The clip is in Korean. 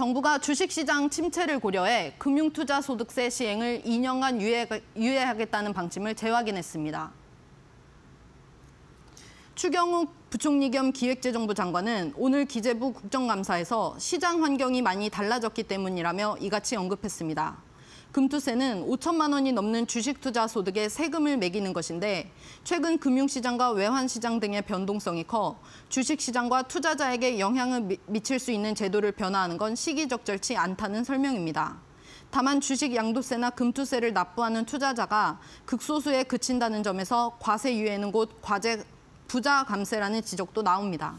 정부가 주식시장 침체를 고려해 금융투자소득세 시행을 2년간 유예하겠다는 방침을 재확인했습니다. 추경욱 부총리 겸 기획재정부 장관은 오늘 기재부 국정감사에서 시장 환경이 많이 달라졌기 때문이라며 이같이 언급했습니다. 금투세는 5천만 원이 넘는 주식 투자 소득에 세금을 매기는 것인데 최근 금융시장과 외환시장 등의 변동성이 커 주식시장과 투자자에게 영향을 미칠 수 있는 제도를 변화하는 건 시기적절치 않다는 설명입니다. 다만 주식 양도세나 금투세를 납부하는 투자자가 극소수에 그친다는 점에서 과세 유예는 곧 과제 부자 감세라는 지적도 나옵니다.